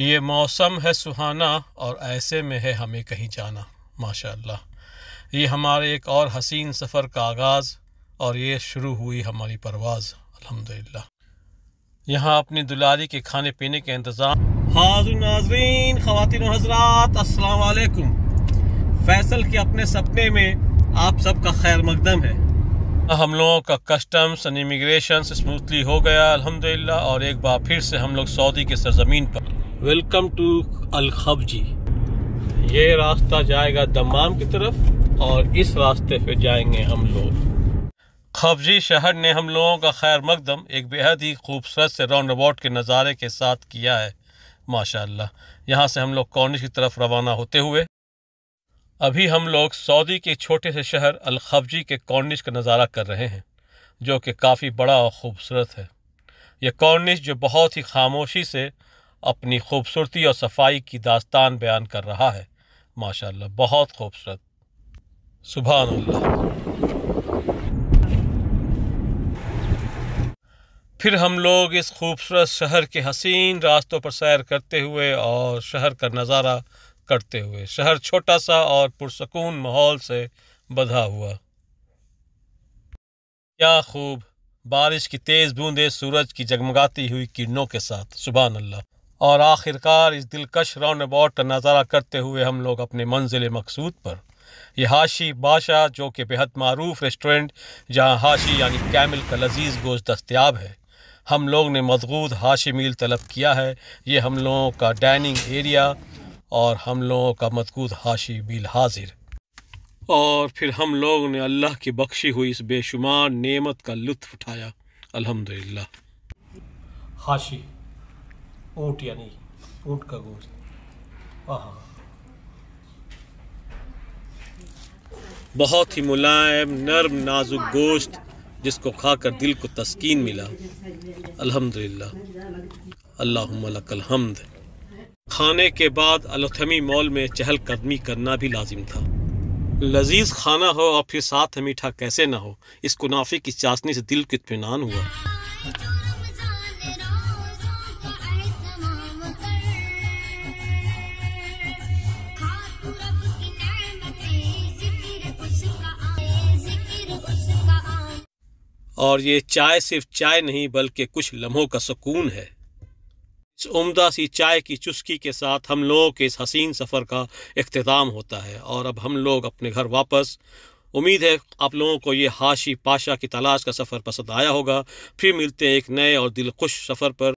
ये मौसम है सुहाना और ऐसे में है हमें कहीं जाना माशाल्लाह ये हमारे एक और हसीन सफ़र का आगाज़ और ये शुरू हुई हमारी परवाज़ अल्हम्दुलिल्लाह यहाँ अपनी दुलारी के खाने पीने के इंतज़ाम हाजु नाजरीन खातिन हजरात असलकुम फैसल के अपने सपने में आप सबका खैर मकदम है हम लोगों का कस्टम्स एंड इमिग्रेशन स्मूथली हो गया अलहमदिल्ला और एक बार फिर से हम लोग सऊदी के सरजमीन पर वेलकम टू अल जी ये रास्ता जाएगा दमाम की तरफ और इस रास्ते पे जाएंगे हम लोग खबजी शहर ने हम लोगों का खैर मकदम एक बेहद ही खूबसूरत से राउंड अबाउट के नज़ारे के साथ किया है माशाल्लाह यहाँ से हम लोग कॉर्निश की तरफ रवाना होते हुए अभी हम लोग सऊदी के छोटे से शहर खबजी के कॉर्निश का नज़ारा कर रहे हैं जो कि काफ़ी बड़ा और ख़ूबसूरत है यह कॉर्निश जो बहुत ही खामोशी से अपनी खूबसूरती और सफाई की दास्तान बयान कर रहा है माशाल्लाह बहुत खूबसूरत सुबह फिर हम लोग इस खूबसूरत शहर के हसीन रास्तों पर सैर करते हुए और शहर का नज़ारा करते हुए शहर छोटा सा और पुरसकून माहौल से बधा हुआ क्या खूब बारिश की तेज़ बूंदें सूरज की जगमगाती हुई किरणों के साथ सुबह अल्लाह और आखिरकार इस दिलकश राउंड अबाउट का नज़ारा करते हुए हम लोग अपने मंजिल मकसूद पर यह हाशी बादशाह जो कि बेहद मरूफ रेस्टोरेंट जहाँ हाशी यानी कैमिल का लजीज गोश दस्तियाब है हम लोग ने मजबूत हाशी मील तलब किया है ये हम लोगों का डाइनिंग एरिया और हम लोगों का मजबूत हाशी मील हाजिर और फिर हम लोग ने अल्लाह की बख्शी हुई इस बेशुमार नेमत का लुत्फ़ उठाया अलहमदिल्ला हाशी ऊँट यानी ऊँट का गोश्त हाँ, हाँ बहुत ही मुलायम नरम नाजुक गोश्त जिसको खाकर दिल को तस्कीन मिला अल्हम्दुलिल्लाह अल्लाहुम्मा हमद खाने के बाद अलथमी मॉल में चहलकदमी करना भी लाजिम था लजीज खाना हो और फिर साथ मीठा कैसे ना हो इस कुनाफी की चाशनी से दिल को इतमान हुआ और ये चाय सिर्फ चाय नहीं बल्कि कुछ लम्हों का सुकून है इस उम्दा सी चाय की चुस्की के साथ हम लोगों के इस हसीन सफ़र का अख्ताम होता है और अब हम लोग अपने घर वापस उम्मीद है आप लोगों को ये हाशी पाशा की तलाश का सफ़र पसंद आया होगा फिर मिलते हैं एक नए और दिलखुश सफ़र पर